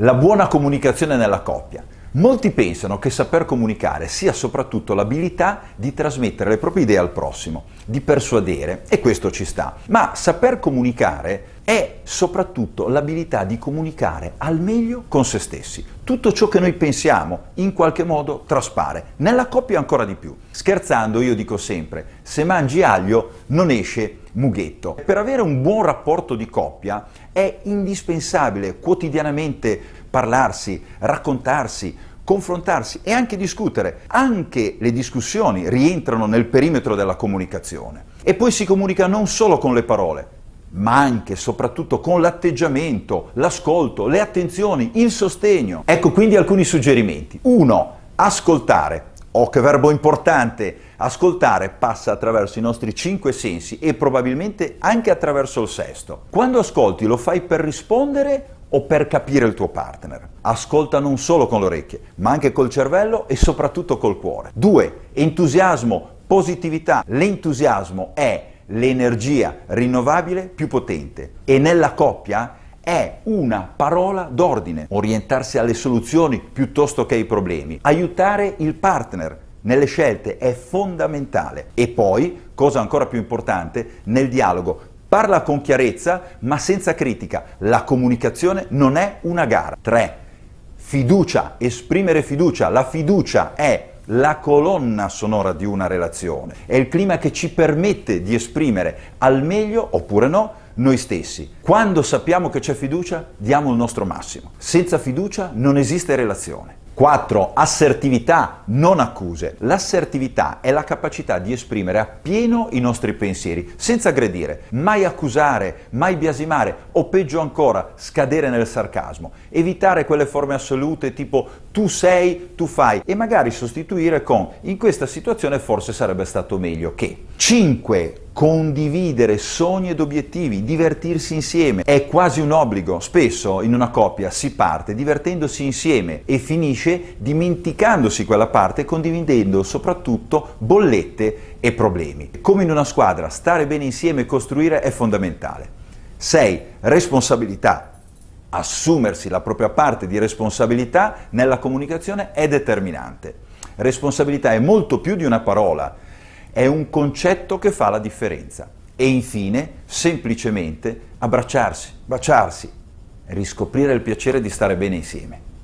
La buona comunicazione nella coppia. Molti pensano che saper comunicare sia soprattutto l'abilità di trasmettere le proprie idee al prossimo, di persuadere, e questo ci sta. Ma saper comunicare è soprattutto l'abilità di comunicare al meglio con se stessi. Tutto ciò che noi pensiamo in qualche modo traspare, nella coppia ancora di più. Scherzando io dico sempre, se mangi aglio non esce Mughetto. Per avere un buon rapporto di coppia è indispensabile quotidianamente parlarsi, raccontarsi, confrontarsi e anche discutere. Anche le discussioni rientrano nel perimetro della comunicazione. E poi si comunica non solo con le parole, ma anche e soprattutto con l'atteggiamento, l'ascolto, le attenzioni, il sostegno. Ecco quindi alcuni suggerimenti. 1. Ascoltare Oh, che verbo importante! Ascoltare passa attraverso i nostri cinque sensi e probabilmente anche attraverso il sesto. Quando ascolti lo fai per rispondere o per capire il tuo partner. Ascolta non solo con le orecchie, ma anche col cervello e soprattutto col cuore. 2. Entusiasmo, positività. L'entusiasmo è l'energia rinnovabile più potente e nella coppia è una parola d'ordine, orientarsi alle soluzioni piuttosto che ai problemi, aiutare il partner nelle scelte è fondamentale e poi, cosa ancora più importante, nel dialogo. Parla con chiarezza ma senza critica, la comunicazione non è una gara. 3. Fiducia, esprimere fiducia, la fiducia è la colonna sonora di una relazione, è il clima che ci permette di esprimere al meglio oppure no noi stessi. Quando sappiamo che c'è fiducia, diamo il nostro massimo. Senza fiducia non esiste relazione. 4. Assertività, non accuse. L'assertività è la capacità di esprimere appieno i nostri pensieri, senza aggredire, mai accusare, mai biasimare o peggio ancora, scadere nel sarcasmo. Evitare quelle forme assolute tipo tu sei, tu fai e magari sostituire con in questa situazione forse sarebbe stato meglio che. 5 condividere sogni ed obiettivi, divertirsi insieme. È quasi un obbligo. Spesso in una coppia si parte divertendosi insieme e finisce dimenticandosi quella parte, condividendo soprattutto bollette e problemi. Come in una squadra, stare bene insieme e costruire è fondamentale. 6. Responsabilità. Assumersi la propria parte di responsabilità nella comunicazione è determinante. Responsabilità è molto più di una parola è un concetto che fa la differenza. E infine, semplicemente, abbracciarsi, baciarsi, riscoprire il piacere di stare bene insieme.